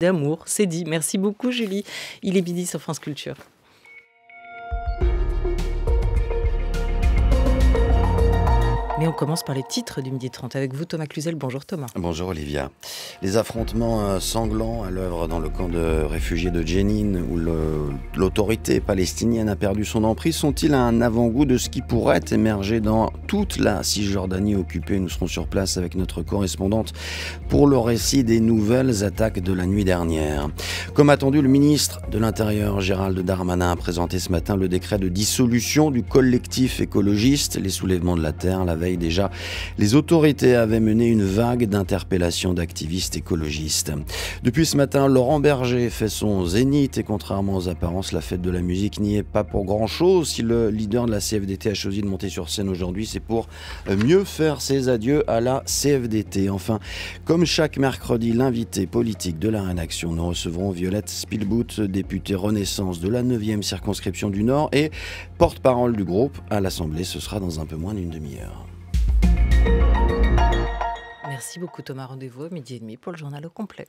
d'amour. C'est dit. Merci beaucoup, Julie. Il est midi sur France Culture. Mais on commence par les titres du Midi 30 avec vous, Thomas Cluzel. Bonjour Thomas. Bonjour Olivia. Les affrontements euh, sanglants à l'œuvre dans le camp de réfugiés de Jenin, où l'autorité palestinienne a perdu son emprise, sont-ils un avant-goût de ce qui pourrait émerger dans toute la Cisjordanie occupée Nous serons sur place avec notre correspondante pour le récit des nouvelles attaques de la nuit dernière. Comme attendu, le ministre de l'Intérieur, Gérald Darmanin, a présenté ce matin le décret de dissolution du collectif écologiste Les Soulèvements de la Terre, déjà, les autorités avaient mené une vague d'interpellations d'activistes écologistes. Depuis ce matin, Laurent Berger fait son zénith et contrairement aux apparences, la fête de la musique n'y est pas pour grand-chose. Si le leader de la CFDT a choisi de monter sur scène aujourd'hui, c'est pour mieux faire ses adieux à la CFDT. Enfin, comme chaque mercredi, l'invité politique de la rédaction, nous recevrons Violette Spielboot, députée Renaissance de la 9e circonscription du Nord et porte-parole du groupe à l'Assemblée. Ce sera dans un peu moins d'une demi-heure. Merci beaucoup Thomas. Rendez-vous à midi et demi pour le journal au complet.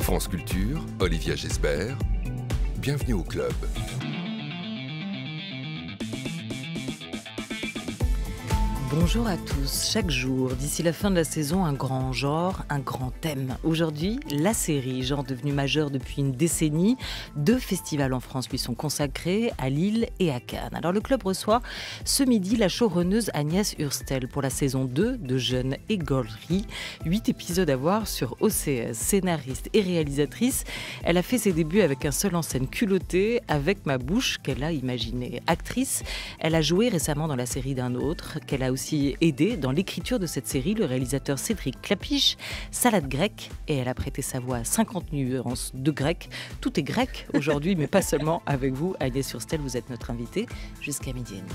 France Culture, Olivia Gesbert, bienvenue au club. Bonjour à tous. Chaque jour, d'ici la fin de la saison, un grand genre, un grand thème. Aujourd'hui, la série, genre devenu majeur depuis une décennie. Deux festivals en France lui sont consacrés, à Lille et à Cannes. Alors le club reçoit ce midi la showrunneuse Agnès Hurstel pour la saison 2 de jeunes et Gollerie. Huit épisodes à voir sur OCS. Scénariste et réalisatrice, elle a fait ses débuts avec un seul en scène culotté, avec ma bouche qu'elle a imaginée. Actrice, elle a joué récemment dans la série d'un autre, qu'elle a aussi aidé dans l'écriture de cette série le réalisateur Cédric Clapiche, Salade grecque, et elle a prêté sa voix à 50 nuances de grec. Tout est grec aujourd'hui, mais pas seulement avec vous. sur stelle vous êtes notre invité jusqu'à midi et demi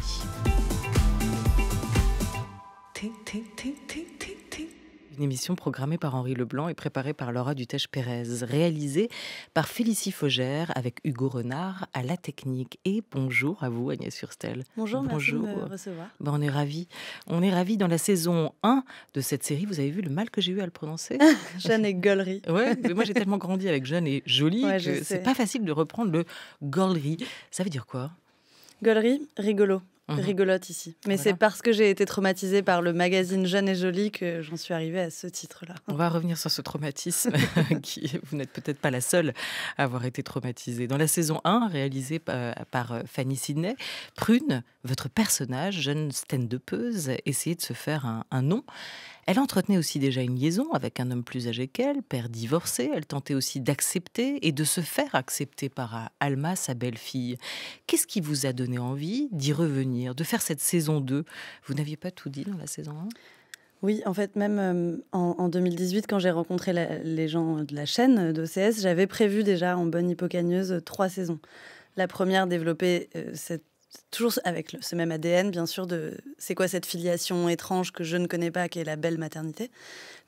une émission programmée par Henri Leblanc et préparée par Laura Dutèche-Pérez, réalisée par Félicie Faugère avec Hugo Renard à La Technique. Et bonjour à vous, Agnès Surstel. Bonjour, bonjour. Merci de recevoir. Bah, on est ravis. On est ravis. Dans la saison 1 de cette série, vous avez vu le mal que j'ai eu à le prononcer Jeanne et Gollery. Ouais, moi j'ai tellement grandi avec Jeanne et Jolie que c'est pas facile de reprendre le Gollery. Ça veut dire quoi Gollery, rigolo. Mhm. rigolote ici. Mais c'est parce que j'ai été traumatisée par le magazine Jeune et Jolie que j'en suis arrivée à ce titre-là. On va revenir sur ce traumatisme, qui, vous n'êtes peut-être pas la seule à avoir été traumatisée. Dans la saison 1, réalisée euh, par euh, Fanny Sidney, Prune votre personnage, jeune stand-upeuse, essayait de se faire un, nom. Elle entretenait aussi déjà une liaison avec un homme plus âgé qu'elle, père divorcé. Elle tentait aussi d'accepter et de se faire accepter par euh, Alma, sa belle-fille. Qu'est-ce qui vous a donné envie d'y revenir, de faire cette saison 2 Vous n'aviez pas tout dit dans la saison 1 oui, en fait, même euh, en, 2018, quand j'ai rencontré les gens de la chaîne d'OCS, j'avais prévu déjà en bonne hypocagneuse, trois saisons. La première développer euh, cette toujours avec le, ce même ADN, bien sûr, de c'est quoi cette filiation étrange que je ne connais pas, qui est la belle maternité.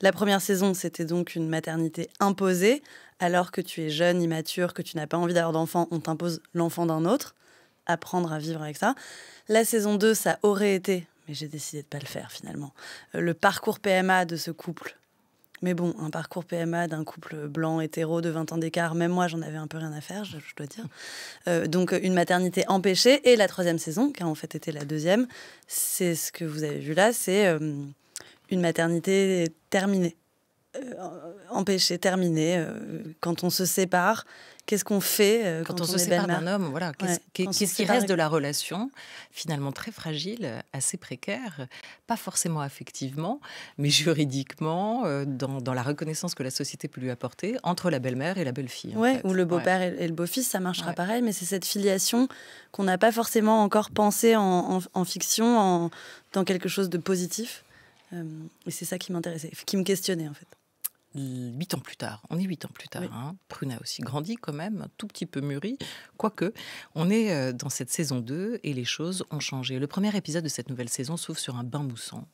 La première saison, c'était donc une maternité imposée, alors que tu es jeune, immature, que tu n'as pas envie d'avoir d'enfant, on t'impose l'enfant d'un autre, apprendre à vivre avec ça. La saison 2, ça aurait été, mais j'ai décidé de ne pas le faire finalement, euh, le parcours PMA de ce couple mais bon, un parcours PMA d'un couple blanc, hétéro, de 20 ans d'écart, même moi, j'en avais un peu rien à faire, je, dois dire. Euh, donc, euh, une maternité empêchée. Et la troisième saison, qui en fait était la deuxième, c'est ce que vous avez vu là, c'est euh, une maternité terminée. Euh, empêcher, terminer, euh, quand on se sépare, qu'est-ce qu'on fait euh, quand, on, se sépare d'un homme Voilà, qu'est-ce qui reste de la relation Finalement très fragile, assez précaire, pas forcément affectivement, mais juridiquement, dans, dans la reconnaissance que la société peut lui apporter entre la belle-mère et la belle-fille. Ouais, ou le beau-père et le beau-fils, ça marchera pareil, mais c'est cette filiation qu'on n'a pas forcément encore pensée en, fiction, en, dans quelque chose de positif. et c'est ça qui m'intéressait, qui me questionnait en fait huit ans plus tard. On est huit ans plus tard. Hein. Prune a aussi grandi quand même, un tout petit peu mûri, quoique. On est euh, dans cette saison 2 et les choses ont changé. Le premier épisode de cette nouvelle saison s'ouvre sur un bain moussant.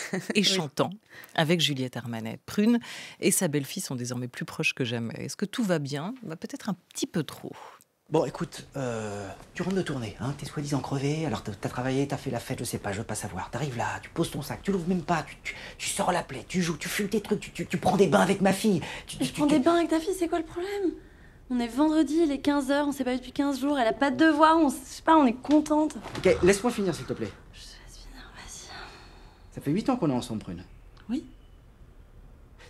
et chantant avec Juliette Armanet. Prune et sa belle-fille sont désormais plus proches que jamais. Est-ce que tout va bien Va bah, Peut-être un petit peu trop. Bon, écoute, euh, tu rentres de tournée, hein, t'es soi-disant crevé, alors t'as travaillé, t'as fait la fête, je sais pas, je veux pas savoir. T'arrives là, tu poses ton sac, tu l'ouvres même pas, tu, sors la plaie, tu joues, tu fumes tes trucs, tu, tu prends des bains avec ma fille. je prends des bains avec ta fille, c'est quoi le problème On est vendredi, il est 15h, on s'est pas vu depuis 15 jours, elle a pas de devoir, on, je sais pas, on est contente. Ok, laisse-moi finir s'il te plaît. Je laisse finir, vas-y. Ça fait 8 ans qu'on est ensemble, Prune.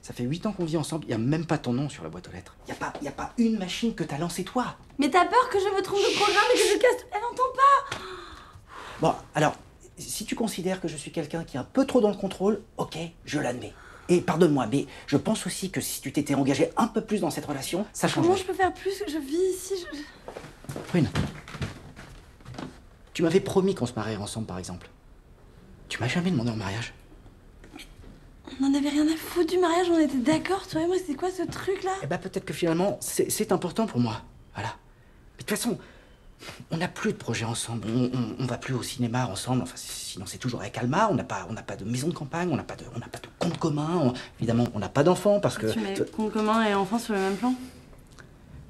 Ça fait 8 ans qu'on vit ensemble, il y a même pas ton nom sur la boîte aux lettres. Il n'y a, pas, y a pas une machine que t'as lancée toi. Mais t'as peur que je me trompe de programme et que je casse. Elle n'entend pas Bon, alors, si tu considères que je suis quelqu'un qui est un peu trop dans le contrôle, ok, je l'admets. Et pardonne-moi, mais je pense aussi que si tu t'étais engagé un peu plus dans cette relation, ça changerait. Comment je peux faire plus Je vis ici, je... Prune, tu m'avais promis qu'on se marierait ensemble, par exemple. Tu m'as jamais demandé en mariage. On en avait rien à foutre du mariage, on était d'accord, toi et moi, c'est quoi ce truc-là Eh bah peut-être que finalement, c'est important pour moi, voilà. Mais de toute façon, on n'a plus de projet ensemble, on, va plus au cinéma ensemble, enfin sinon c'est toujours avec Alma, on n'a pas, pas de maison de campagne, on n'a pas, de, on pas de compte commun, évidemment on n'a pas d'enfants parce que... Ah, tu mets compte commun et enfant sur le même plan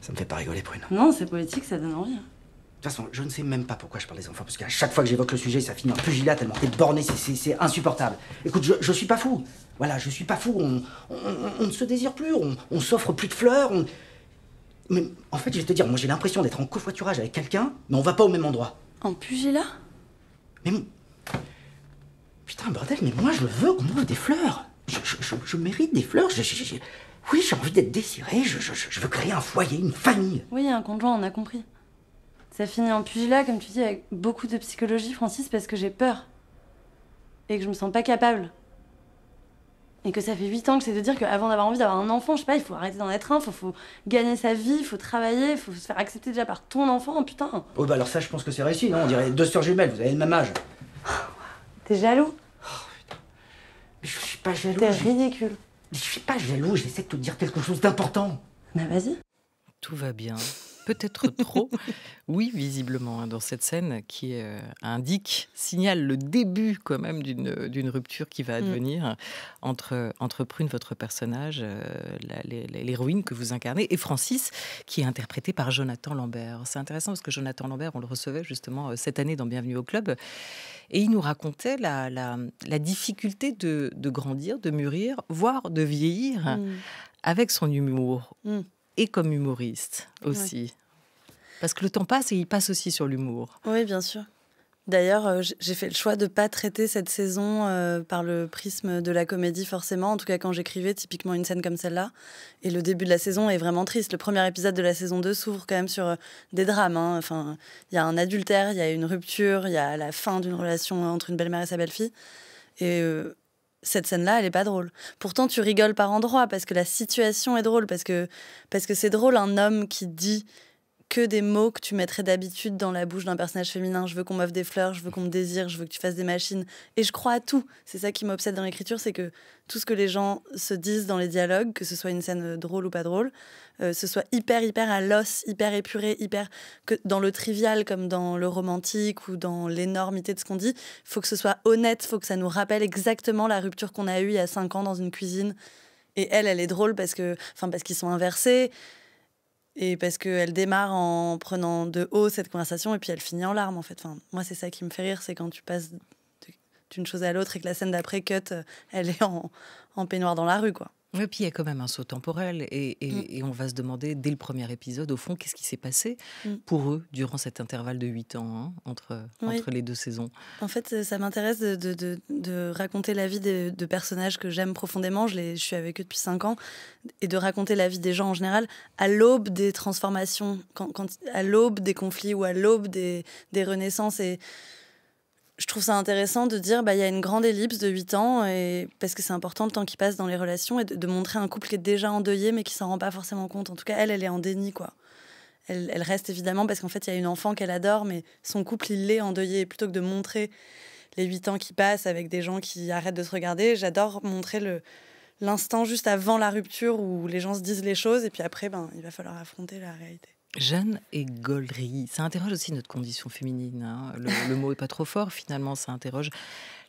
Ça me fait pas rigoler Prune. Non, c'est politique, ça donne envie. Hein. De toute façon, je ne sais même pas pourquoi je parle des enfants, parce qu'à chaque fois que j'évoque le sujet, ça finit en pugilat tellement t'es borné, c'est insupportable. Écoute, je, je suis pas fou. Voilà, je suis pas fou, on, ne se désire plus, on, s'offre plus de fleurs. Mais en fait, je vais te dire, moi j'ai l'impression d'être en covoiturage avec quelqu'un, mais on va pas au même endroit. En pugilat Mais mon... Putain, bordel, mais moi je veux qu'on m'offre des fleurs. Je, je, je, mérite des fleurs. Oui, j'ai envie d'être désiré, je, veux créer un foyer, une famille. Oui, un conjoint, on a compris. Ça finit en pugilat, comme tu dis, avec beaucoup de psychologie, Francis, parce que j'ai peur. Et que je me sens pas capable et que ça fait 8 ans que c'est de dire qu'avant d'avoir envie d'avoir un enfant, je sais pas, il faut arrêter d'en être un, il faut, gagner sa vie, il faut travailler, il faut se faire accepter déjà par ton enfant, putain. Oh bah alors ça, je pense que c'est réussi, non On dirait deux sœurs jumelles, vous avez le même âge. Oh, t'es jaloux oh, putain. Mais je suis pas jaloux. T'es ridicule. Mais je suis pas jaloux, j'essaie de te dire quelque chose d'important. Bah vas-y. Tout va bien peut-être trop. oui, visiblement, hein, dans cette scène qui euh, indique, signale le début quand même d'une euh, rupture qui va mm. advenir entre, entre Prune, votre personnage, euh, l'héroïne que vous incarnez, et Francis, qui est interprété par Jonathan Lambert. C'est intéressant parce que Jonathan Lambert, on le recevait justement cette année dans Bienvenue au Club, et il nous racontait la, difficulté de, grandir, de mûrir, voire de vieillir. Mm. avec son humour. Mm et comme humoriste aussi. Parce que le temps passe et il passe aussi sur l'humour. Oui, bien sûr. D'ailleurs, euh, j'ai fait le choix de ne pas traiter cette saison euh, par le prisme de la comédie, forcément. En tout cas, quand j'écrivais, typiquement une scène comme celle-là. Et le début de la saison est vraiment triste. Le premier épisode de la saison 2 s'ouvre quand même sur euh, des drames. Hein. Enfin, il y a un adultère, il y a une rupture, il y a la fin d'une relation entre une belle-mère et sa belle-fille. Et cette scène-là, elle est pas drôle. Pourtant, tu rigoles par endroits parce que la situation est drôle, parce que parce que c'est drôle un homme qui dit que des mots que tu mettrais d'habitude dans la bouche d'un personnage féminin. Je veux qu'on m'offre des fleurs, je veux qu'on me désire, je veux que tu fasses des machines. Et je crois à tout. C'est ça qui m'obsède dans l'écriture, c'est que tout ce que les gens se disent dans les dialogues, que ce soit une scène drôle ou pas drôle, euh, ce soit hyper, hyper à l'os, hyper épuré, hyper que dans le trivial comme dans le romantique ou dans l'énormité de ce qu'on dit. faut que ce soit honnête, faut que ça nous rappelle exactement la rupture qu'on a eue il y a 5 ans dans une cuisine. Et elle, elle est drôle parce que, enfin, parce qu'ils sont inversés. Et parce qu'elle démarre en prenant de haut cette conversation et puis elle finit en larmes, en fait. Enfin, moi, c'est ça qui me fait rire, c'est quand tu passes d'une chose à l'autre et que la scène d'après cut, elle est en, en peignoir dans la rue, quoi. Et puis il y a quand même un saut temporel mm. et, on va se demander dès le premier épisode, au fond, qu'est-ce qui s'est passé mm. pour eux durant cet intervalle de 8 ans hein, entre, entre les deux saisons. En fait, ça m'intéresse de, raconter la vie de, personnages que j'aime profondément, je, les, suis avec eux depuis 5 ans, et de raconter la vie des gens en général à l'aube des transformations, à l'aube des conflits ou à l'aube des, des renaissances. Et, je trouve ça intéressant de dire bah il y a une grande ellipse de 8 ans et parce que c'est important le temps qui passe dans les relations et de, montrer un couple qui est déjà endeuillé mais qui s'en rend pas forcément compte. En tout cas, elle elle est en déni quoi. Elle, reste évidemment parce qu'en fait il y a une enfant qu'elle adore mais son couple il l'est endeuillé plutôt que de montrer les 8 ans qui passent avec des gens qui arrêtent de se regarder, j'adore montrer le l'instant juste avant la rupture où les gens se disent les choses et puis après ben il va falloir affronter la réalité. Jeanne et Gaulerie, ça interroge aussi notre condition féminine. Hein. Le, le, mot est pas trop fort finalement, ça interroge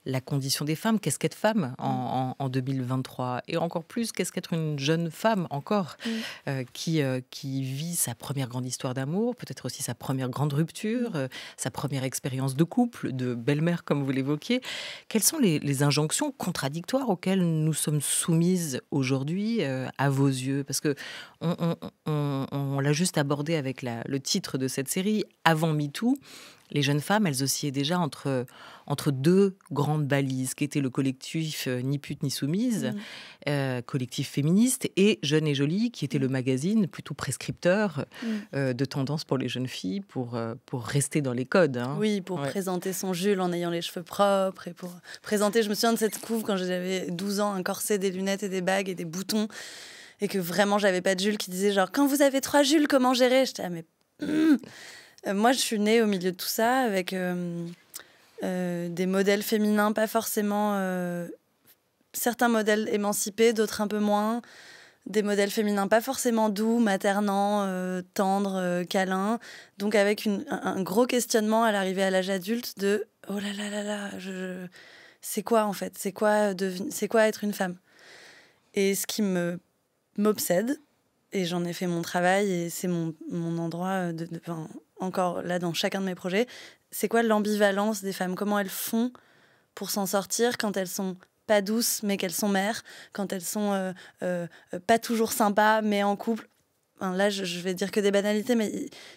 la condition des femmes. Qu'est-ce qu'être femme en, 2023 mm. Et encore plus, qu'est-ce qu'être une jeune femme encore mm. euh, qui, euh, qui vit sa première grande histoire d'amour, peut-être aussi sa première grande rupture, mm. euh, sa première expérience de couple, de belle-mère, comme vous l'évoquiez. Quelles sont les, injonctions contradictoires auxquelles nous sommes soumises aujourd'hui à vos yeux Parce que on, l'a juste abordé avec le titre de cette série, Avant MeToo les jeunes femmes, elles oscillaient déjà entre, entre deux grandes balises, qui étaient le collectif euh, Ni pute ni soumise, mm. euh, collectif féministe, et Jeune et Jolie, qui était le mm. magazine plutôt prescripteur mm. euh, de tendance pour les jeunes filles, pour, pour rester dans les codes. Hein. Oui, pour présenter son Jules en ayant les cheveux propres, et pour présenter, je me souviens de cette couve quand j'avais 12 ans, un corset, des lunettes et des bagues et des boutons et que vraiment j'avais pas de Jules qui disait genre quand vous avez trois Jules comment gérer j'étais ah mais mmh. Euh, moi, je suis née au milieu de tout ça avec euh, euh, des modèles féminins, pas forcément certains modèles émancipés, d'autres un peu moins. Des modèles féminins pas forcément doux, maternants, tendres, câlins. Donc avec une, un gros questionnement à l'arrivée à l'âge adulte de ⁇ oh là là là là, je, c'est quoi en fait C'est quoi, quoi être une femme ?⁇ Et ce qui me m'obsède, et j'en ai fait mon travail, et c'est mon, mon endroit de encore là dans chacun de mes projets, c'est quoi l'ambivalence des femmes Comment elles font pour s'en sortir quand elles sont pas douces mais qu'elles sont mères, quand elles sont euh, euh, pas toujours sympas mais en couple Là, je, vais dire que des banalités, mais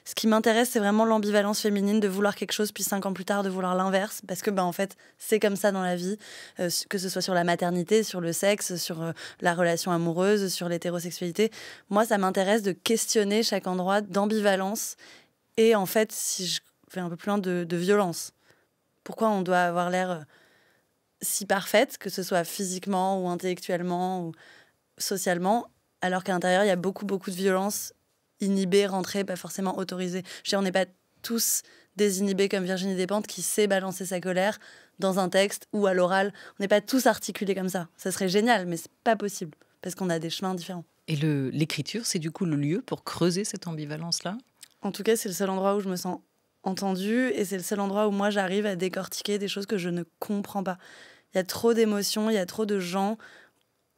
ce qui m'intéresse, c'est vraiment l'ambivalence féminine de vouloir quelque chose, puis cinq ans plus tard, de vouloir l'inverse, parce que, ben, en fait, c'est comme ça dans la vie, euh, que ce soit sur la maternité, sur le sexe, sur la relation amoureuse, sur l'hétérosexualité. Moi, ça m'intéresse de questionner chaque endroit d'ambivalence et en fait, si je fais un peu plus loin, de, violence. Pourquoi on doit avoir l'air euh, si parfaite, que ce soit physiquement ou intellectuellement ou socialement, alors qu'à l'intérieur, il y a beaucoup, beaucoup de violence inhibée, rentrée, pas forcément autorisée. Je on n'est pas tous désinhibés comme Virginie Despentes qui sait balancer sa colère dans un texte ou à l'oral. On n'est pas tous articulés comme ça. Ça serait génial, mais c'est pas possible parce qu'on a des chemins différents. Et l'écriture, c'est du coup le lieu pour creuser cette ambivalence-là en tout cas, c'est le seul endroit où je me sens entendue et c'est le seul endroit où moi j'arrive à décortiquer des choses que je ne comprends pas. Il y a trop d'émotions, il y a trop de gens.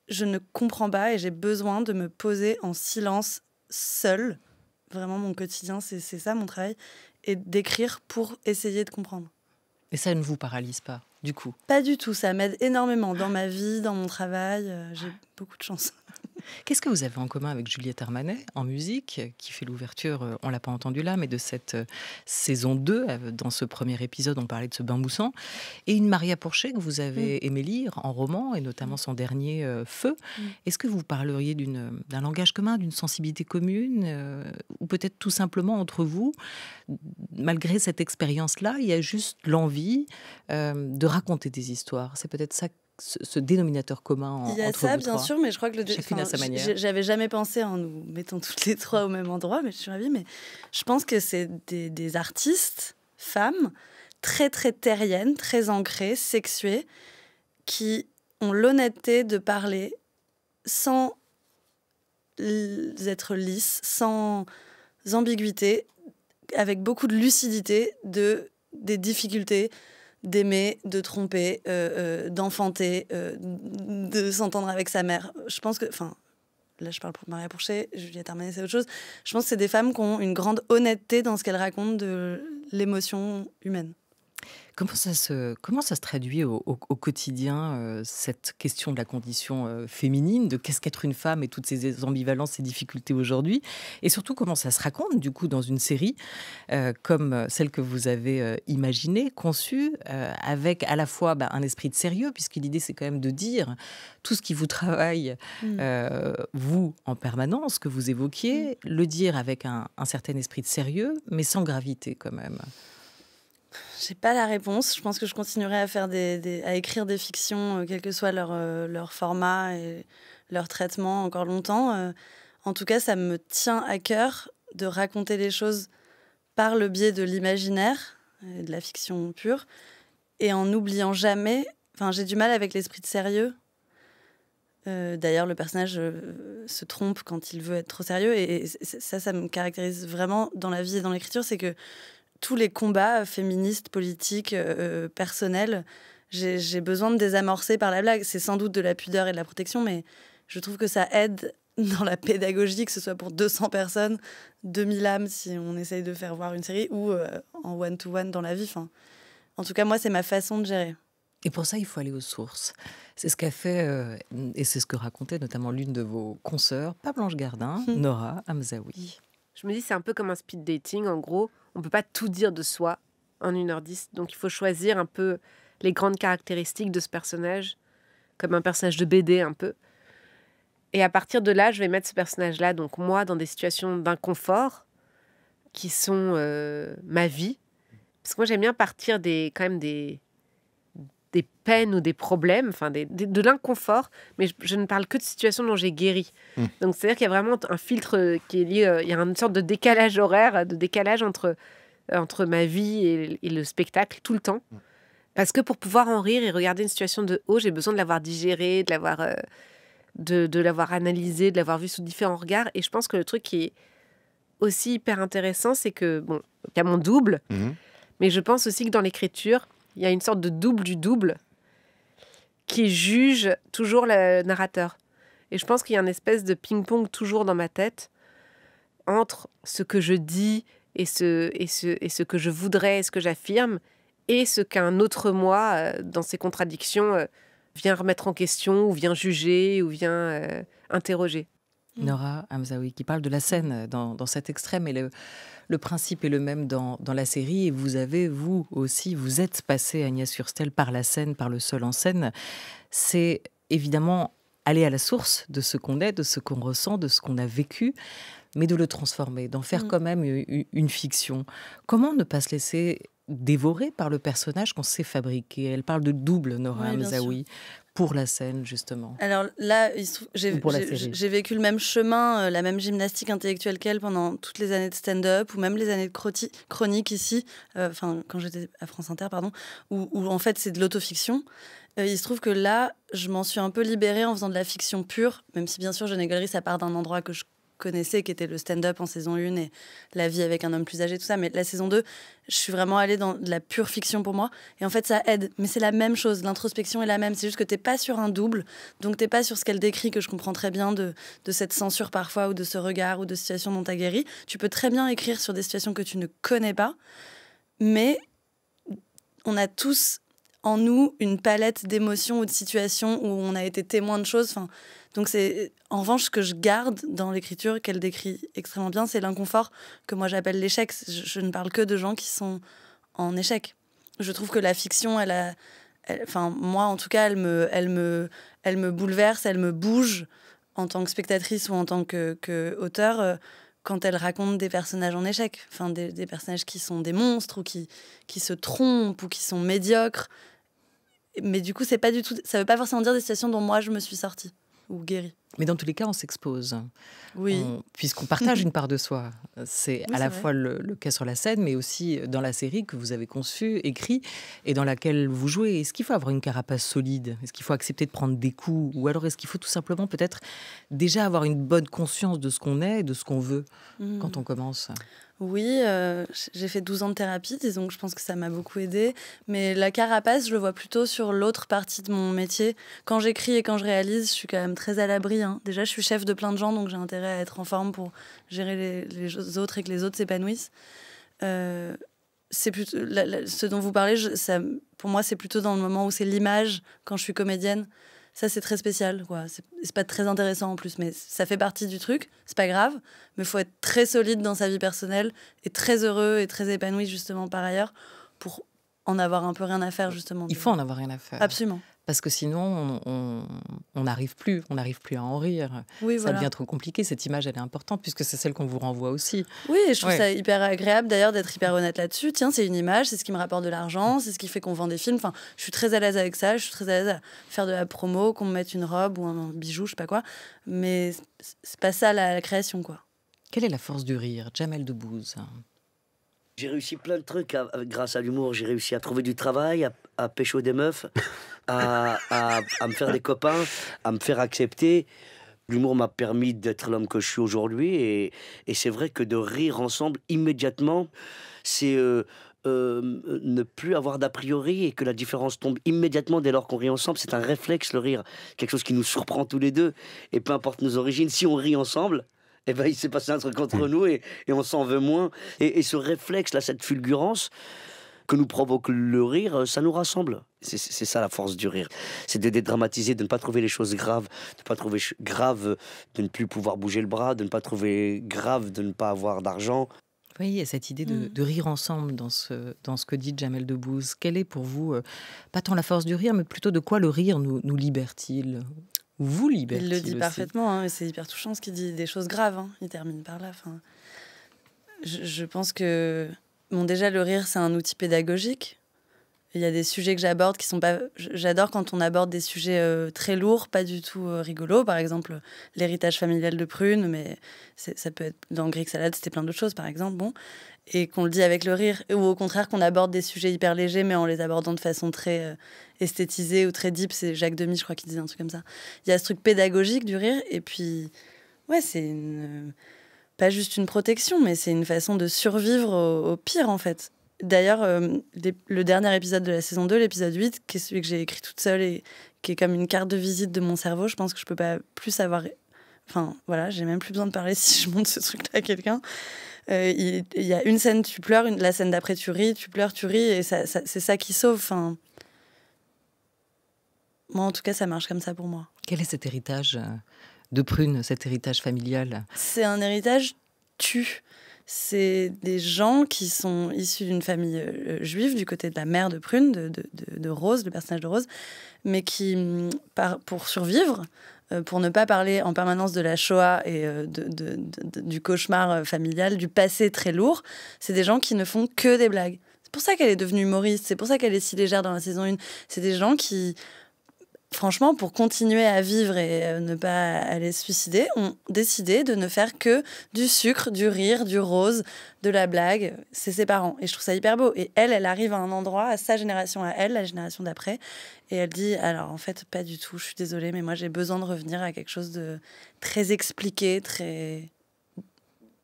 Je ne comprends pas et j'ai besoin de me poser en silence seule. Vraiment, mon quotidien, c'est ça mon travail. Et d'écrire pour essayer de comprendre. Et ça ne vous paralyse pas, du coup Pas du tout. Ça m'aide énormément dans ma vie, dans mon travail. Euh, j'ai beaucoup de chance. Qu'est-ce que vous avez en commun avec Juliette Armanet en musique, qui fait l'ouverture, euh, on l'a pas entendu là, mais de cette euh, saison 2, euh, dans ce premier épisode, on parlait de ce bain moussant, et une Maria pourchet que vous avez mm. aimé lire en roman, et notamment mm. son dernier Feu. Mm. Est-ce que vous parleriez d'un langage commun, d'une sensibilité commune, ou peut-être tout simplement entre vous, malgré cette expérience-là, il y a juste l'envie de raconter des histoires. C'est peut-être ça ce, dénominateur commun Il y a ça, bien sûr, mais je crois que le chacune à sa manière. J'avais jamais pensé en nous mettant toutes les trois au même endroit, mais je suis ravie. Mais je pense que c'est des, artistes femmes très très terriennes, très ancrées, sexuées, qui ont l'honnêteté de parler sans être lisses, sans ambiguïté, avec beaucoup de lucidité de des difficultés, d'aimer, de tromper, euh, euh, d'enfanter, euh, de s'entendre avec sa mère. Je pense que, enfin, là je parle pour Maria Pourchet, Juliette Armanet c'est autre chose. Je pense que c'est des femmes qui ont une grande honnêteté dans ce qu'elles racontent de l'émotion humaine. Comment ça se, comment ça se traduit au, quotidien, euh, cette question de la condition euh, féminine, de qu'est-ce qu'être une femme et toutes ces ambivalences et difficultés aujourd'hui Et surtout, comment ça se raconte, du coup, dans une série euh, comme celle que vous avez imaginée, conçue, avec à la fois bah, un esprit de sérieux, puisque l'idée, c'est quand même de dire tout ce qui vous travaille, mmh. vous, en permanence, que vous évoquiez, mmh. le dire avec un certain esprit de sérieux, mais sans gravité, quand même pas la réponse. Je pense que je continuerai à faire des, à écrire des fictions, euh, quel que soit leur, euh, leur, format et leur traitement, encore longtemps. Euh, en tout cas, ça me tient à cœur de raconter les choses par le biais de l'imaginaire, de la fiction pure, et en n'oubliant jamais. Enfin, j'ai du mal avec l'esprit de sérieux. D'ailleurs, le personnage se trompe quand il veut être trop sérieux, et ça, ça me caractérise vraiment dans la vie et dans l'écriture, c'est que tous les combats féministes, politiques, euh, euh, personnels, j'ai besoin de désamorcer par la blague. C'est sans doute de la pudeur et de la protection, mais je trouve que ça aide dans la pédagogie, que ce soit pour 200 personnes, 2000 âmes si on essaye de faire voir une série, ou euh, en one-to-one dans la vie. en tout cas, moi, c'est ma façon de gérer. Et pour ça, il faut aller aux sources. C'est ce qu'a fait, et c'est ce que racontait notamment l'une de vos consoeurs, pas Blanche Gardin, Nora Hamzaoui. Je me dis, c'est un peu comme un speed dating, en gros on ne peut pas tout dire de soi en 1h10. Donc il faut choisir un peu les grandes caractéristiques de ce personnage, comme un personnage de BD un peu. Et à partir de là, je vais mettre ce personnage-là, donc moi, dans des situations d'inconfort qui sont euh, ma vie. Parce que moi, j'aime bien partir des, quand même des, des peines ou des problèmes, enfin des, de l'inconfort, mais je, ne parle que de situations dont j'ai guéri. Hmm. Donc c'est-à-dire qu'il y a vraiment un filtre euh, qui est lié, euh, il y a une sorte de décalage horaire, de décalage entre, euh, entre ma vie et, le spectacle tout le temps. Hmm. Parce que pour pouvoir en rire et regarder une situation de haut, j'ai besoin de l'avoir digéré, de l'avoir de, l'avoir analysée, de l'avoir vue sous différents regards. Et je pense que le truc qui est aussi hyper intéressant, c'est que, bon, il y mon double, mhm. mais je pense aussi que dans l'écriture, il y a une sorte de double du double qui juge toujours le narrateur. Et je pense qu'il y a une espèce de ping-pong toujours dans ma tête entre ce que je dis et ce, et ce, et ce que je voudrais et ce que j'affirme et ce qu'un autre moi, euh, dans ses contradictions, euh, vient remettre en question ou vient juger ou vient euh, interroger. Mm. Nora Hamzaoui, qui parle de la scène euh, dans, cet extrême. Et le, principe est le même dans, la série. Et vous avez, vous aussi, vous êtes passé, Agnès Surstel, par la scène, par le sol en scène. C'est évidemment aller à la source de ce qu'on est, de ce qu'on ressent, de ce qu'on a vécu, mais de le transformer, d'en faire mm. quand même une fiction. Comment ne pas se laisser dévorée par le personnage qu'on s'est fabriqué. Elle parle de double Nora oui, pour la scène, justement. Alors là, j'ai vécu le même chemin, euh, la même gymnastique intellectuelle qu'elle pendant toutes les années de stand-up ou même les années de chronique ici, euh, enfin, quand j'étais à France Inter, pardon, où, en fait c'est de l'autofiction. Euh, il se trouve que là, je m'en suis un peu libérée en faisant de la fiction pure, même si bien sûr, Jeanne Galerie, ça part d'un endroit que je connaissais, qui était le stand-up en saison 1 et la vie avec un homme plus âgé, tout ça. Mais la saison 2, je suis vraiment allée dans de la pure fiction pour moi. Et en fait, ça aide. Mais c'est la même chose. L'introspection est la même. C'est juste que t'es pas sur un double. Donc t'es pas sur ce qu'elle décrit, que je comprends très bien de, de cette censure parfois, ou de ce regard, ou de situations dont tu as guéri. Tu peux très bien écrire sur des situations que tu ne connais pas. Mais on a tous en nous une palette d'émotions ou de situations où on a été témoin de choses. Enfin, donc c'est en revanche ce que je garde dans l'écriture qu'elle décrit extrêmement bien, c'est l'inconfort que moi j'appelle l'échec. Je, ne parle que de gens qui sont en échec. Je trouve que la fiction, elle a, enfin moi en tout cas, elle me, elle me, elle me bouleverse, elle me bouge en tant que spectatrice ou en tant que, que auteur euh, quand elle raconte des personnages en échec, enfin des, des, personnages qui sont des monstres ou qui, qui se trompent ou qui sont médiocres. Mais du coup, c'est pas du tout, ça veut pas forcément dire des situations dont moi je me suis sortie ou guéri. Mais dans tous les cas, on s'expose. Oui. Puisqu'on partage une part de soi. C'est à la fois le, cas sur la scène, mais aussi dans la série que vous avez conçue, écrite, et dans laquelle vous jouez. Est-ce qu'il faut avoir une carapace solide Est-ce qu'il faut accepter de prendre des coups Ou alors est-ce qu'il faut tout simplement peut-être déjà avoir une bonne conscience de ce qu'on est, et de ce qu'on veut mmh. quand on commence oui, euh, j'ai fait 12 ans de thérapie, disons que je pense que ça m'a beaucoup aidé. Mais la carapace, je le vois plutôt sur l'autre partie de mon métier. Quand j'écris et quand je réalise, je suis quand même très à l'abri Hein. Déjà, je suis chef de plein de gens, donc j'ai intérêt à être en forme pour gérer les, autres et que les autres s'épanouissent. Euh, c'est plutôt ce dont vous parlez. ça, pour moi, c'est plutôt dans le moment où c'est l'image quand je suis comédienne. Ça, c'est très spécial. C'est, pas très intéressant en plus, mais ça fait partie du truc. C'est pas grave, mais il faut être très solide dans sa vie personnelle et très heureux et très épanoui justement par ailleurs pour en avoir un peu rien à faire justement. Il faut en avoir rien à faire. Absolument parce que sinon on n'arrive plus, on n'arrive plus à en rire. ça devient trop compliqué. Cette image, elle est importante puisque c'est celle qu'on vous renvoie aussi. Oui, je trouve ça hyper agréable d'ailleurs d'être hyper honnête là-dessus. Tiens, c'est une image, c'est ce qui me rapporte de l'argent, c'est ce qui fait qu'on vend des films. Enfin, je suis très à l'aise avec ça, je suis très à l'aise à faire de la promo, qu'on me mette une robe ou un bijou, je sais pas quoi. Mais c'est pas ça la, création, quoi. Quelle est la force du rire, Jamel Debbouze j'ai réussi plein de trucs hein. grâce à l'humour. J'ai réussi à trouver du travail, à, pêcher des meufs, à, à, me faire des copains, à me faire accepter. L'humour m'a permis d'être l'homme que je suis aujourd'hui. Et, et c'est vrai que de rire ensemble immédiatement, c'est euh, euh, ne plus avoir d'a priori et que la différence tombe immédiatement dès lors qu'on rit ensemble. C'est un réflexe, le rire. Quelque chose qui nous surprend tous les deux. Et peu importe nos origines, si on rit ensemble, et eh ben, il s'est passé un truc entre hmm. nous et, on s'en veut moins. Et, ce réflexe-là, cette fulgurance que nous provoque le rire, euh, ça nous rassemble. C'est ça la force du rire. C'est de dédramatiser, de ne pas trouver les choses graves, de ne pas trouver grave de ne plus pouvoir bouger le bras, de ne pas trouver grave de ne pas avoir d'argent. Oui, il cette idée de, hmm. rire ensemble dans ce, que dit Jamel Debbouze. Quelle est pour vous, euh, pas tant la force du rire, mais plutôt de quoi le rire nous libère-t-il vous Il le dit parfaitement, hein, c'est hyper touchant ce qu'il dit, des choses graves, hein. il termine par là. Fin, je, je, pense que, bon déjà le rire c'est un outil pédagogique, il y a des sujets que j'aborde qui sont pas. J'adore quand on aborde des sujets euh, très lourds, pas du tout euh, rigolos. Par exemple, l'héritage familial de Prune, mais ça peut être dans Greek salade c'était plein d'autres choses, par exemple. Bon, et qu'on le dit avec le rire, ou au contraire qu'on aborde des sujets hyper légers, mais en les abordant de façon très euh, esthétisée ou très deep. C'est Jacques Demy, je crois, qui disait un truc comme ça. Il y a ce truc pédagogique du rire, et puis ouais, c'est pas juste une protection, mais c'est une façon de survivre au, pire, en fait. D'ailleurs, euh, le dernier épisode de la saison 2, l'épisode 8, qui est celui que j'ai écrit toute seule et qui est comme une carte de visite de mon cerveau, je pense que je peux pas plus avoir. Enfin, voilà, j'ai même plus besoin de parler si je monte ce truc-là à quelqu'un. Euh, il y, a une scène, tu pleures, une, la scène d'après, tu ris, tu pleures, tu ris, et c'est ça qui sauve. Enfin, moi, en tout cas, ça marche comme ça pour moi. Quel est cet héritage euh, de prune, cet héritage familial C'est un héritage tu c'est des gens qui sont issus d'une famille euh, juive du côté de la mère de Prune, de, Rose, le personnage de Rose, mais qui, mm, pour survivre, euh, pour ne pas parler en permanence de la Shoah et euh, de, du cauchemar familial, du passé très lourd, c'est des gens qui ne font que des blagues. C'est pour ça qu'elle est devenue humoriste, c'est pour ça qu'elle est si légère dans la saison 1. C'est des gens qui franchement, pour continuer à vivre et euh, ne pas aller se suicider, ont décidé de ne faire que du sucre, du rire, du rose, de la blague. C'est ses parents. Et je trouve ça hyper beau. Et elle, elle arrive à un endroit, à sa génération, à elle, la génération d'après. Et elle dit Alors, en fait, pas du tout, je suis désolée, mais moi, j'ai besoin de revenir à quelque chose de très expliqué, très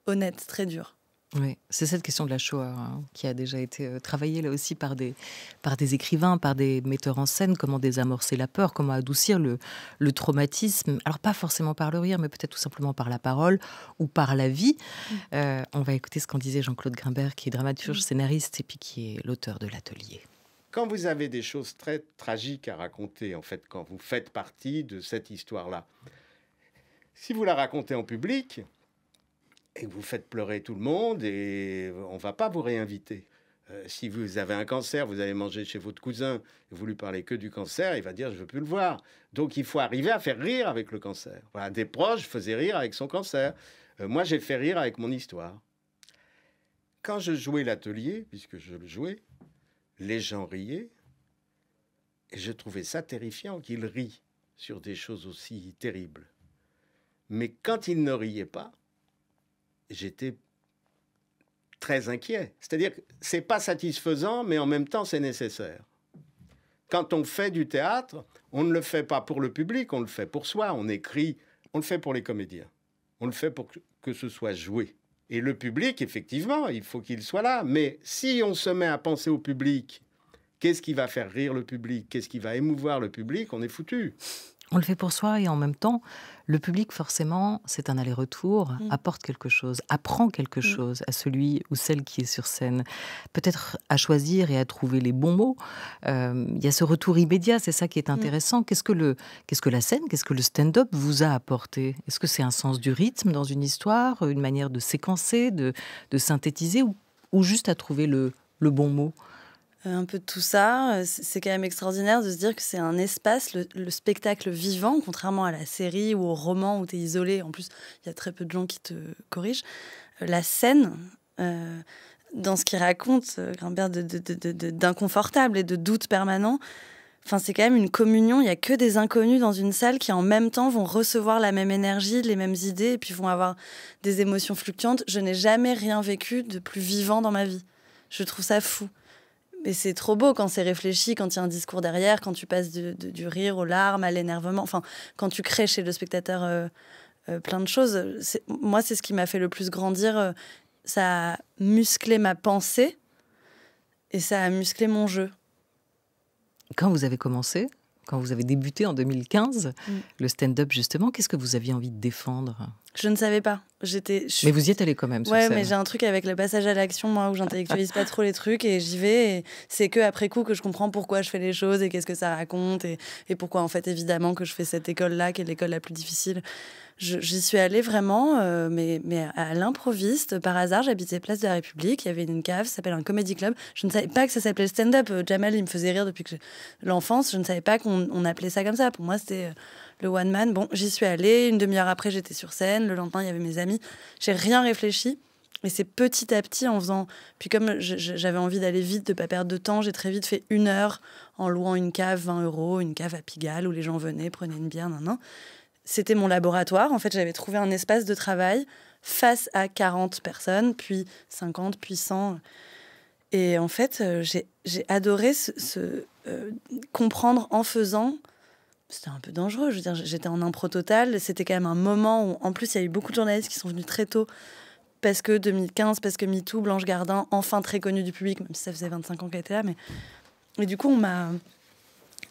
honnête, très dur. Oui, c'est cette question de la Shoah hein, qui a déjà été euh, travaillée là aussi par des, par des écrivains, par des metteurs en scène, comment désamorcer la peur, comment adoucir le, traumatisme. Alors pas forcément par le rire, mais peut-être tout simplement par la parole ou par la vie. Mm. Euh, on va écouter ce qu'en disait Jean-Claude Grimbert, qui est dramaturge, mm. scénariste et puis qui est l'auteur de l'atelier. Quand vous avez des choses très tragiques à raconter, en fait, quand vous faites partie de cette histoire-là, si vous la racontez en public, et vous faites pleurer tout le monde et on va pas vous réinviter. Euh, si vous avez un cancer, vous allez manger chez votre cousin et vous lui parlez que du cancer, il va dire je veux plus le voir. Donc il faut arriver à faire rire avec le cancer. Voilà, des proches faisaient rire avec son cancer. Euh, moi j'ai fait rire avec mon histoire. Quand je jouais l'atelier, puisque je le jouais, les gens riaient et je trouvais ça terrifiant qu'ils rient sur des choses aussi terribles. Mais quand ils ne riaient pas, j'étais très inquiet. C'est-à-dire que c'est pas satisfaisant, mais en même temps, c'est nécessaire. Quand on fait du théâtre, on ne le fait pas pour le public, on le fait pour soi. On écrit, on le fait pour les comédiens. On le fait pour que ce soit joué. Et le public, effectivement, il faut qu'il soit là. Mais si on se met à penser au public, qu'est-ce qui va faire rire le public Qu'est-ce qui va émouvoir le public On est foutu on le fait pour soi et en même temps, le public, forcément, c'est un aller-retour, mm. apporte quelque chose, apprend quelque mm. chose à celui ou celle qui est sur scène. Peut-être à choisir et à trouver les bons mots. Euh, il y a ce retour immédiat, c'est ça qui est mm. intéressant. Qu'est-ce que le, qu'est-ce que la scène, qu'est-ce que le stand-up vous a apporté Est-ce que c'est un sens du rythme dans une histoire, une manière de séquencer, de, synthétiser, ou, juste à trouver le bon mot euh, un peu de tout ça. Euh, c'est quand même extraordinaire de se dire que c'est un espace, le, spectacle vivant, contrairement à la série ou au roman où tu es isolé. En plus, il y a très peu de gens qui te corrigent. Euh, la scène, dans ce qu'il raconte, Grimbert, d'inconfortable et de doute permanent, Enfin, c'est quand même une communion. Il n'y a que des inconnus dans une salle qui, en même temps, vont recevoir la même énergie, les mêmes idées, et puis vont avoir des émotions fluctuantes. Je n'ai jamais rien vécu de plus vivant dans ma vie. Je trouve ça fou. Mais c'est trop beau quand c'est réfléchi, quand il y a un discours derrière, quand tu passes de, du rire aux larmes, à l'énervement, enfin, quand tu crées chez le spectateur euh, euh, plein de choses. Moi, c'est ce qui m'a fait le plus grandir. Euh, ça a musclé ma pensée et ça a musclé mon jeu. Quand vous avez commencé, quand vous avez débuté en 2015, mm. le stand-up justement, qu'est-ce que vous aviez envie de défendre je ne savais pas. J'étais. Mais vous y êtes allé quand même. Sur ouais, mais j'ai un truc avec le passage à l'action, moi, où j'intellectualise pas trop les trucs et j'y vais. Et c'est que après coup que je comprends pourquoi je fais les choses et qu'est-ce que ça raconte et, et, pourquoi en fait évidemment que je fais cette école-là, qui est l'école la plus difficile. J'y suis allée vraiment, euh, mais, mais à l'improviste, par hasard, j'habitais Place de la République, il y avait une cave, ça s'appelle un comedy club. Je ne savais pas que ça s'appelait stand-up. Euh, Jamal, il me faisait rire depuis que l'enfance, je ne savais pas qu'on appelait ça comme ça. Pour moi, c'était euh, le one man. Bon, j'y suis allée. Une demi-heure après, j'étais sur scène. Le lendemain, il y avait mes amis. J'ai rien réfléchi. Et c'est petit à petit en faisant. Puis comme j'avais envie d'aller vite, de pas perdre de temps, j'ai très vite fait une heure en louant une cave 20 euros, une cave à Pigalle où les gens venaient, prenaient une bière, nan, C'était mon laboratoire. En fait, j'avais trouvé un espace de travail face à 40 personnes, puis 50, puis 100. Et en fait, euh, j'ai adoré ce, euh, comprendre en faisant c'était un peu dangereux. Je veux dire, j'étais en impro total. C'était quand même un moment où, en plus, il y a eu beaucoup de journalistes qui sont venus très tôt. Parce que 2015, parce que MeToo, Blanche Gardin, enfin très connue du public, même si ça faisait 25 ans qu'elle était là. Mais... Et du coup, on m'a.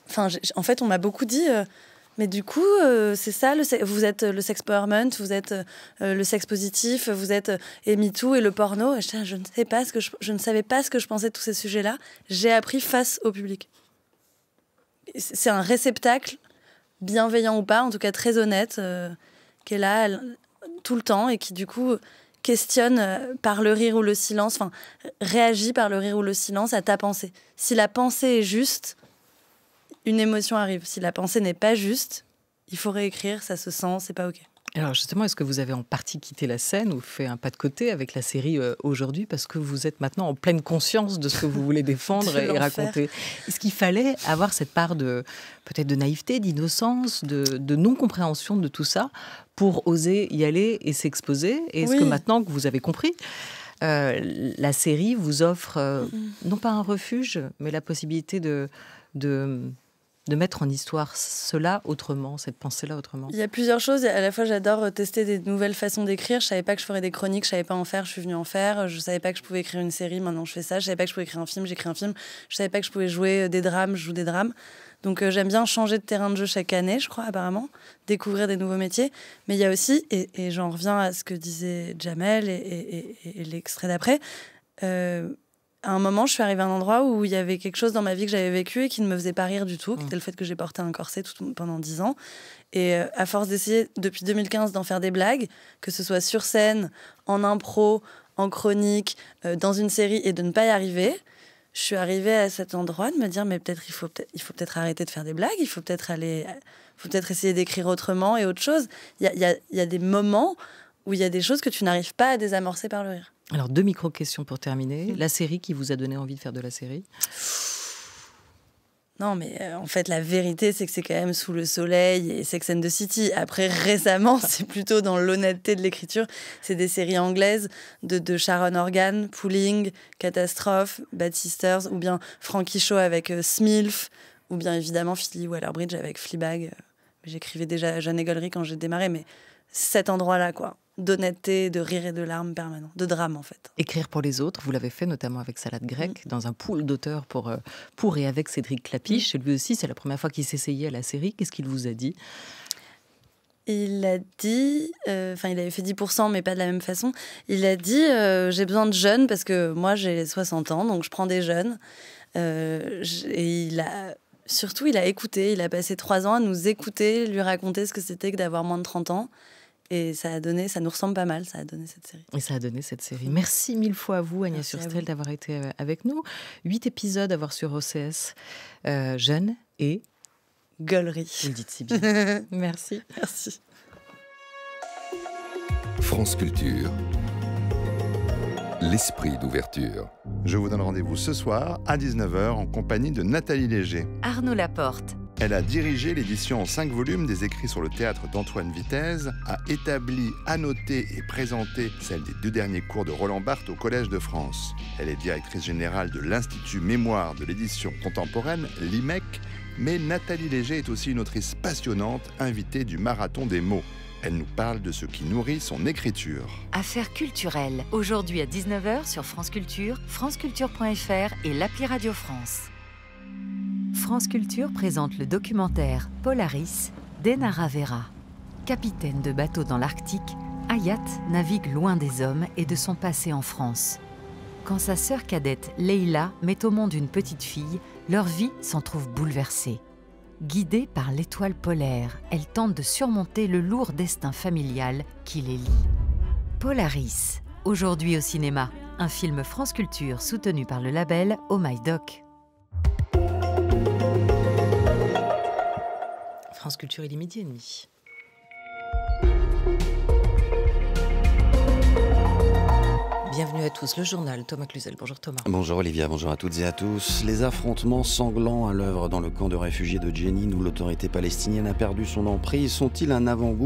Enfin, en fait, on m'a beaucoup dit. Euh, mais du coup, euh, c'est ça, le vous êtes euh, le sex powerment, vous êtes le sexe positif, vous êtes et MeToo et le porno. Et je, ne sais pas ce que je, je ne savais pas ce que je pensais de tous ces sujets-là. J'ai appris face au public. C'est un réceptacle bienveillant ou pas, en tout cas très honnête, euh, qu'elle qui est là tout le temps et qui du coup questionne euh, par le rire ou le silence, enfin réagit par le rire ou le silence à ta pensée. Si la pensée est juste, une émotion arrive. Si la pensée n'est pas juste, il faut réécrire, ça se sent, c'est pas ok. Alors justement, est-ce que vous avez en partie quitté la scène ou fait un pas de côté avec la série euh, aujourd'hui parce que vous êtes maintenant en pleine conscience de ce que vous voulez défendre et raconter Est-ce qu'il fallait avoir cette part de peut-être de naïveté, d'innocence, de, non-compréhension de tout ça pour oser y aller et s'exposer Et est-ce que maintenant que vous avez compris, euh, la série vous offre euh, non pas un refuge, mais la possibilité de de mettre en histoire cela autrement, cette pensée-là autrement Il y a plusieurs choses. À la fois, j'adore euh, tester des nouvelles façons d'écrire. Je savais pas que je ferais des chroniques, je savais pas en faire, je suis venue en faire. Je savais pas que je pouvais écrire une série, maintenant je fais ça. Je savais pas que je pouvais écrire un film, j'écris un film. Je savais pas que je pouvais jouer euh, des drames, je joue des drames. Donc euh, j'aime bien changer de terrain de jeu chaque année, je crois, apparemment, découvrir des nouveaux métiers. Mais il y a aussi, et, j'en reviens à ce que disait Jamel et, et l'extrait d'après, euh, à un moment, je suis arrivée à un endroit où il y avait quelque chose dans ma vie que j'avais vécu et qui ne me faisait pas rire du tout, qui mm. était le fait que j'ai porté un corset pendant dix ans. Et euh, à force d'essayer depuis 2015 d'en faire des blagues, que ce soit sur scène, en impro, en chronique, euh, dans une série, et de ne pas y arriver, je suis arrivée à cet endroit de me dire mais peut-être il faut peut-être arrêter de faire des blagues, il faut peut-être aller, faut être essayer d'écrire autrement et autre chose. Il y a, y a des moments où il y a des choses que tu n'arrives pas à désamorcer par le rire. Alors, deux micro-questions pour terminer. La série qui vous a donné envie de faire de la série non, mais euh, en fait, la vérité, c'est que c'est quand même sous le soleil et Sex and the City. Après, récemment, ah. c'est plutôt dans l'honnêteté de l'écriture. C'est des séries anglaises de, Sharon Organ, Pooling, Catastrophe, Bad Sisters, ou bien Frankie Shaw avec euh, Smilf, ou bien évidemment Philly Bridge avec Fleabag. Euh, j'écrivais déjà Jeanne Gollery quand j'ai démarré, mais cet endroit-là, quoi d'honnêteté, de rire et de larmes permanents, de drame en fait. Écrire pour les autres, vous l'avez fait notamment avec Salade Grecque, mm. dans un pool d'auteurs pour, euh, pour et avec Cédric Clapiche. Mm. Lui aussi, c'est la première fois qu'il s'essayait à la série. Qu'est-ce qu'il vous a dit il a dit, euh, enfin il avait fait 10%, mais pas de la même façon. Il a dit euh, J'ai besoin de jeunes parce que moi j'ai 60 ans, donc je prends des jeunes. et il a surtout, il a écouté, il a passé trois ans à nous écouter, lui raconter ce que c'était que d'avoir moins de 30 ans. Et ça a donné, ça nous ressemble pas mal, ça a donné cette série. Et ça a donné cette série. Merci mille fois à vous, Agnès Surstrel, d'avoir été euh, avec nous. Huit épisodes à voir sur OCS, euh, jeune et gueulerie. Vous le dites si bien. Merci. Merci. France Culture. L'esprit d'ouverture. Je vous donne rendez-vous ce soir à 19h en compagnie de Nathalie Léger. Arnaud Laporte. Elle a dirigé l'édition en cinq volumes des écrits sur le théâtre d'Antoine Vitesse, a établi, annoté et présenté celle des deux derniers cours de Roland Barthes au Collège de France. Elle est directrice générale de l'Institut Mémoire de l'édition contemporaine, l'IMEC, mais Nathalie Léger est aussi une autrice passionnante, invitée du Marathon des mots. Elle nous parle de ce qui nourrit son écriture. Affaires culturelles, aujourd'hui à 19h sur France Culture, franceculture.fr et l'appli Radio France. France Culture présente le documentaire Polaris d'Enara Vera. Capitaine de bateau dans l'Arctique, Ayat navigue loin des hommes et de son passé en France. Quand sa sœur cadette Leila met au monde une petite fille, leur vie s'en trouve bouleversée. Guidée par l'étoile polaire, elle tente de surmonter le lourd destin familial qui les lie. Polaris, aujourd'hui au cinéma, un film France Culture soutenu par le label Oh Doc. France Culture, et est midi et Bienvenue à tous, le journal Thomas Cluzel. Bonjour Thomas. Bonjour Olivia, bonjour à toutes et à tous. Les affrontements sanglants à l'œuvre dans le camp de réfugiés de Jenin où l'autorité palestinienne a perdu son emprise sont-ils un avant-goût